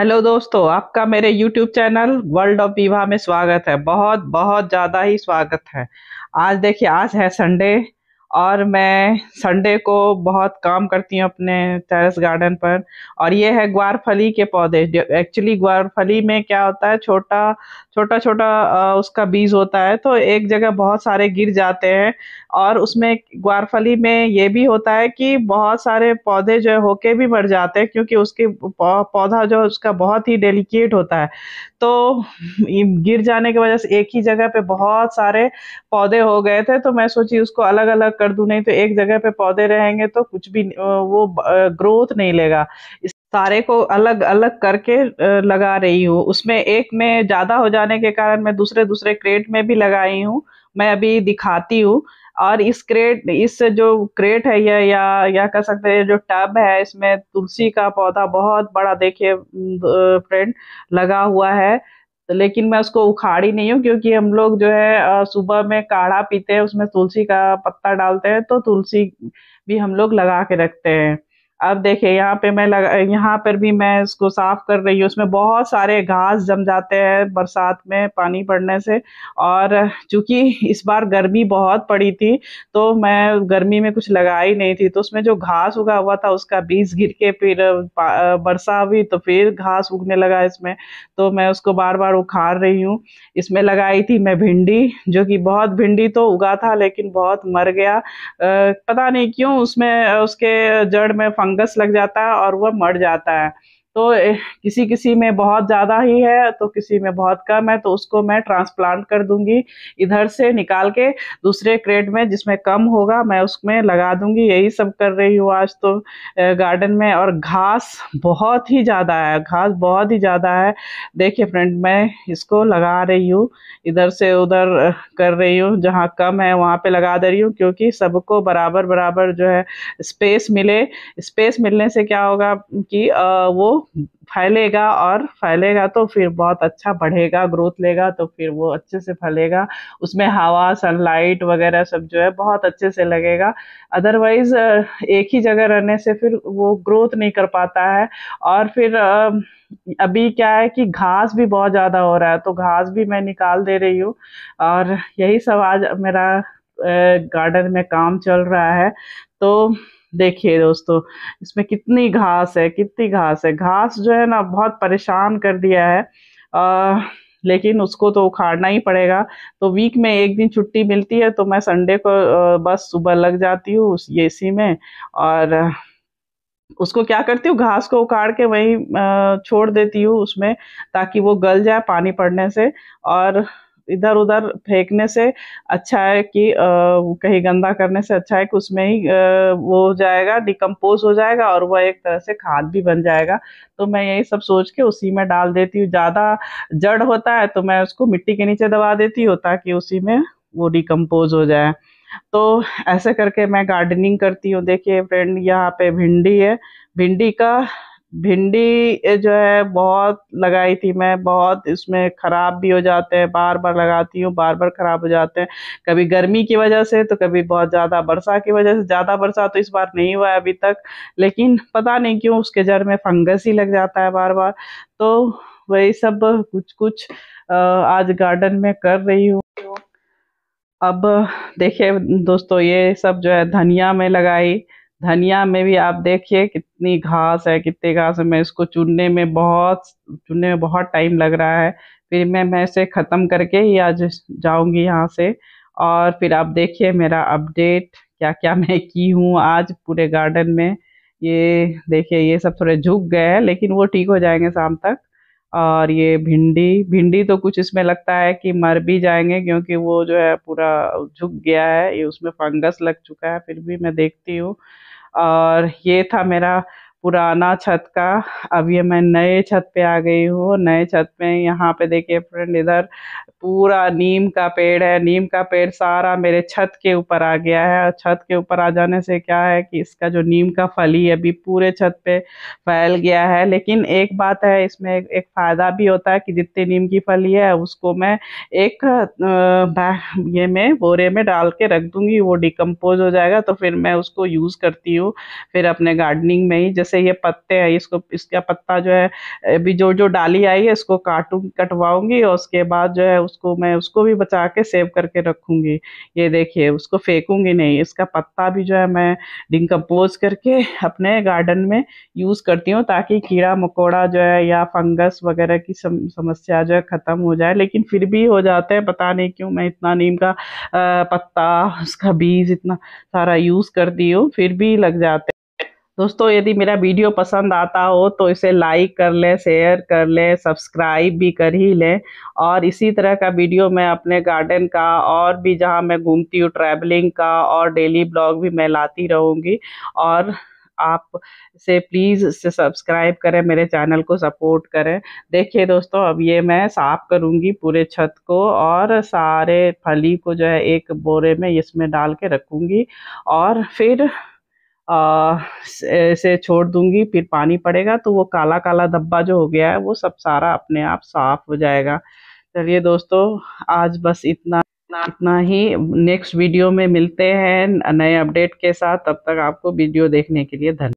hello दोस्तों आपका मेरे यूट्यूब चैनल वर्ल्ड ऑफ विवाह में स्वागत है बहुत बहुत ज़्यादा ही स्वागत है आज देखिए आज है संडे और मैं संडे को बहुत काम करती हूँ अपने टेरेस गार्डन पर और ये है ग्वार फली के पौधे एक्चुअली ग्वार फली में क्या होता है छोटा छोटा छोटा उसका बीज होता है तो एक जगह बहुत सारे गिर जाते हैं और उसमें ग्वार फली में ये भी होता है कि बहुत सारे पौधे जो है होके भी मर जाते हैं क्योंकि उसके पौधा जो है उसका बहुत ही डेलिकेट होता है तो गिर जाने की वजह से एक ही जगह पे बहुत सारे पौधे हो गए थे तो मैं सोची उसको अलग अलग कर दूं नहीं तो एक जगह पे पौधे रहेंगे तो कुछ भी वो ग्रोथ नहीं लेगा इस सारे को अलग अलग करके लगा रही हूँ उसमें एक में ज़्यादा हो जाने के कारण मैं दूसरे दूसरे क्रेट में भी लगाई हूँ मैं अभी दिखाती हूँ और इस क्रेट इस जो क्रेट है यह या या कह सकते हैं जो टब है इसमें तुलसी का पौधा बहुत बड़ा देखिए फ्रेंड लगा हुआ है तो लेकिन मैं उसको उखाड़ी नहीं हूँ क्योंकि हम लोग जो है सुबह में काढ़ा पीते हैं उसमें तुलसी का पत्ता डालते हैं तो तुलसी भी हम लोग लगा के रखते हैं अब देखिए यहाँ पे मैं लगा यहाँ पर भी मैं इसको साफ़ कर रही हूँ उसमें बहुत सारे घास जम जाते हैं बरसात में पानी पड़ने से और चूँकि इस बार गर्मी बहुत पड़ी थी तो मैं गर्मी में कुछ लगा ही नहीं थी तो उसमें जो घास उगा हुआ था उसका बीज गिर के फिर बरसा हुई तो फिर घास उगने लगा इसमें तो मैं उसको बार बार उखाड़ रही हूँ इसमें लगाई थी मैं भिंडी जो कि बहुत भिंडी तो उगा था लेकिन बहुत मर गया पता नहीं क्यों उसमें उसके जड़ में फंगस लग जाता है और वह मर जाता है तो किसी किसी में बहुत ज़्यादा ही है तो किसी में बहुत कम है तो उसको मैं ट्रांसप्लांट कर दूंगी इधर से निकाल के दूसरे क्रेट में जिसमें कम होगा मैं उसमें लगा दूंगी यही सब कर रही हूँ आज तो गार्डन में और घास बहुत ही ज़्यादा है घास बहुत ही ज़्यादा है देखिए फ्रेंड मैं इसको लगा रही हूँ इधर से उधर कर रही हूँ जहाँ कम है वहाँ पर लगा दे रही हूँ क्योंकि सबको बराबर बराबर जो है स्पेस मिले स्पेस मिलने से क्या होगा कि वो फैलेगा और फैलेगा तो फिर बहुत अच्छा बढ़ेगा ग्रोथ लेगा तो फिर वो अच्छे से फैलेगा उसमें हवा सनलाइट वगैरह सब जो है बहुत अच्छे से लगेगा अदरवाइज एक ही जगह रहने से फिर वो ग्रोथ नहीं कर पाता है और फिर अभी क्या है कि घास भी बहुत ज़्यादा हो रहा है तो घास भी मैं निकाल दे रही हूँ और यही सब आज मेरा गार्डन में काम चल रहा है तो देखिए दोस्तों इसमें कितनी घास है कितनी घास है घास जो है ना बहुत परेशान कर दिया है आ, लेकिन उसको तो उखाड़ना ही पड़ेगा तो वीक में एक दिन छुट्टी मिलती है तो मैं संडे को बस सुबह लग जाती हूँ उस ए में और उसको क्या करती हूँ घास को उखाड़ के वहीं छोड़ देती हूँ उसमें ताकि वो गल जाए पानी पड़ने से और इधर उधर फेंकने से अच्छा है कि कहीं गंदा करने से अच्छा है कि उसमें ही वो हो जाएगा डिकम्पोज हो जाएगा और वह एक तरह से खाद भी बन जाएगा तो मैं यही सब सोच के उसी में डाल देती हूँ ज़्यादा जड़ होता है तो मैं उसको मिट्टी के नीचे दबा देती हूँ ताकि उसी में वो डिकम्पोज हो जाए तो ऐसे करके मैं गार्डनिंग करती हूँ देखिए फ्रेंड यहाँ पे भिंडी है भिंडी का भिंडी जो है बहुत लगाई थी मैं बहुत इसमें ख़राब भी हो जाते हैं बार बार लगाती हूँ बार बार ख़राब हो जाते हैं कभी गर्मी की वजह से तो कभी बहुत ज़्यादा वर्षा की वजह से ज़्यादा वर्षा तो इस बार नहीं हुआ है अभी तक लेकिन पता नहीं क्यों उसके जड़ में फंगस ही लग जाता है बार बार तो वही सब कुछ कुछ आज गार्डन में कर रही हूँ अब देखिए दोस्तों ये सब जो है धनिया में लगाई धनिया में भी आप देखिए कितनी घास है कितने घास है मैं इसको चुनने में बहुत चुनने में बहुत टाइम लग रहा है फिर मैं मैं इसे ख़त्म करके ही आज जाऊंगी यहाँ से और फिर आप देखिए मेरा अपडेट क्या क्या मैं की हूँ आज पूरे गार्डन में ये देखिए ये सब थोड़े झुक गए हैं लेकिन वो ठीक हो जाएंगे शाम तक और ये भिंडी भिंडी तो कुछ इसमें लगता है कि मर भी जाएंगे क्योंकि वो जो है पूरा झुक गया है ये उसमें फंगस लग चुका है फिर भी मैं देखती हूँ और ये था मेरा पुराना छत का अब ये मैं नए छत पे आ गई हूँ नए छत में यहाँ पे देखिए फ्रेंड इधर पूरा नीम का पेड़ है नीम का पेड़ सारा मेरे छत के ऊपर आ गया है और छत के ऊपर आ जाने से क्या है कि इसका जो नीम का फली अभी पूरे छत पे फैल गया है लेकिन एक बात है इसमें एक, एक फ़ायदा भी होता है कि जितने नीम की फली है उसको मैं एक ये में बोरे में डाल के रख दूंगी वो डिकम्पोज हो जाएगा तो फिर मैं उसको यूज़ करती हूँ फिर अपने गार्डनिंग में ही जैसे ये पत्ते हैं इसको इसका पत्ता जो है अभी जो जो डाली आई है इसको काटू कटवाऊँगी और उसके बाद जो है उसको मैं उसको भी बचा के सेव करके रखूंगी ये देखिए उसको फेंकूँगी नहीं इसका पत्ता भी जो है मैं डिकम्पोज करके अपने गार्डन में यूज़ करती हूँ ताकि कीड़ा मकोड़ा जो है या फंगस वगैरह की सम, समस्या जो है ख़त्म हो जाए लेकिन फिर भी हो जाते हैं पता नहीं क्यों मैं इतना नीम का आ, पत्ता उसका बीज इतना सारा यूज़ करती हूँ फिर भी लग जाते दोस्तों यदि मेरा वीडियो पसंद आता हो तो इसे लाइक कर लें शेयर कर लें सब्सक्राइब भी कर ही लें और इसी तरह का वीडियो मैं अपने गार्डन का और भी जहाँ मैं घूमती हूँ ट्रैवलिंग का और डेली ब्लॉग भी मैं लाती रहूँगी और आप से प्लीज़ इसे सब्सक्राइब करें मेरे चैनल को सपोर्ट करें देखिए दोस्तों अब ये मैं साफ़ करूँगी पूरे छत को और सारे फली को जो है एक बोरे में इसमें डाल के रखूँगी और फिर आ, से, छोड़ दूंगी फिर पानी पड़ेगा तो वो काला काला धब्बा जो हो गया है वो सब सारा अपने आप साफ हो जाएगा चलिए दोस्तों आज बस इतना इतना ही नेक्स्ट वीडियो में मिलते हैं नए अपडेट के साथ तब तक आपको वीडियो देखने के लिए धन्यवाद